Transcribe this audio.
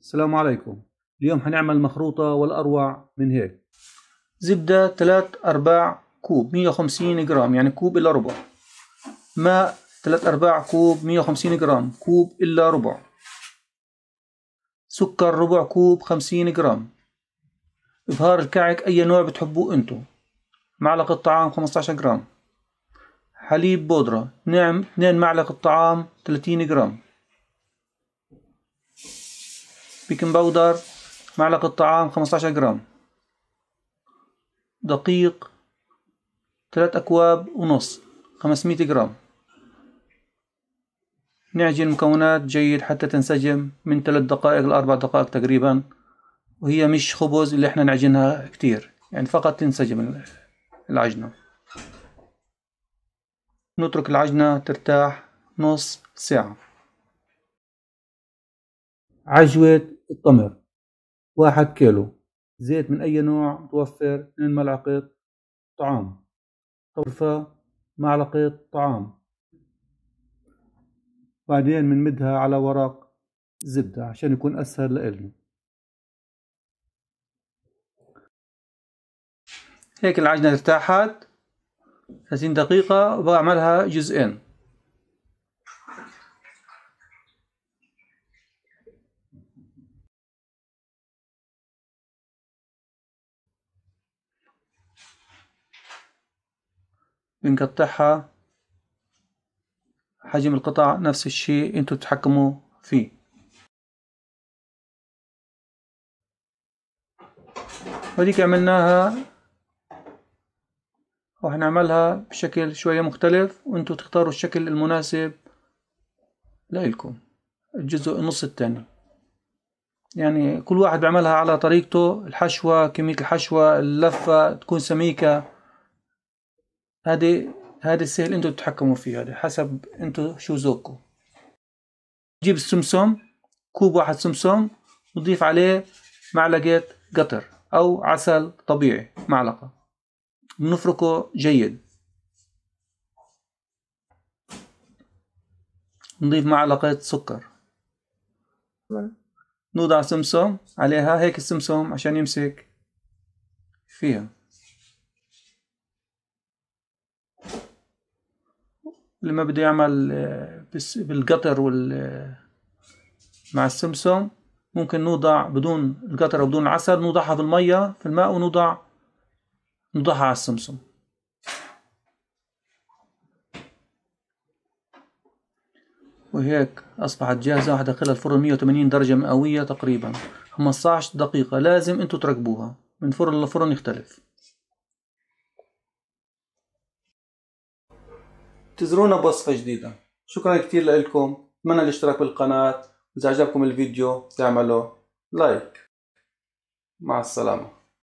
السلام عليكم اليوم حنعمل مخروطة والأروع من هيك زبدة 3 أرباع كوب 150 جرام يعني كوب إلا ربع ماء 3 أرباع كوب 150 جرام كوب إلا ربع سكر ربع كوب 50 جرام إبهار الكعك أي نوع بتحبوه أنتو معلقة طعام 15 جرام حليب بودرة نعم 2 معلقة طعام 30 جرام بيكنج باودر معلقة طعام 15 جرام دقيق ثلاث أكواب ونص 500 جرام نعجن المكونات جيد حتى تنسجم من ثلاث دقائق لأربع دقائق تقريبا وهي مش خبز اللي احنا نعجنها كتير يعني فقط تنسجم العجنة نترك العجنة ترتاح نص ساعة عجوة التمر واحد كيلو زيت من أي نوع توفر 2 ملعقة طعام طرفة معلقة طعام بعدين بنمدها على ورق زبدة عشان يكون أسهل لإلنا هيك العجنة ارتاحت 30 دقيقة وبعملها جزئين بنقطعها حجم القطع نفس الشيء انتو تتحكموا فيه هذيك عملناها راح نعملها بشكل شوية مختلف وانتو تختاروا الشكل المناسب لإلكم الجزء النص الثاني يعني كل واحد بيعملها على طريقته الحشوة كمية الحشوة اللفة تكون سميكة هذه هذه سهل انتم تتحكموا فيه هادي حسب انتم شو ذوقكم جيب السمسم كوب واحد سمسم وضيف عليه معلقة قطر أو عسل طبيعي معلقة بنفركه جيد نضيف معلقة سكر نوضع سمسم عليها هيك السمسم عشان يمسك فيها لما بده يعمل آه، بالقطر وال آه، مع السمسم ممكن نوضع بدون القطر وبدون العسل نوضعها في المية في الماء ونوضع نوضعها على السمسم وهيك أصبحت جاهزة وحدخلها الفرن 180 درجة مئوية تقريبا 15 دقيقة لازم انتو تركبوها من فرن لفرن يختلف انتظرونا بوصفة جديدة شكرا كتير لكم اتمنى الاشتراك بالقناة واذا عجبكم الفيديو تعملوا لايك مع السلامة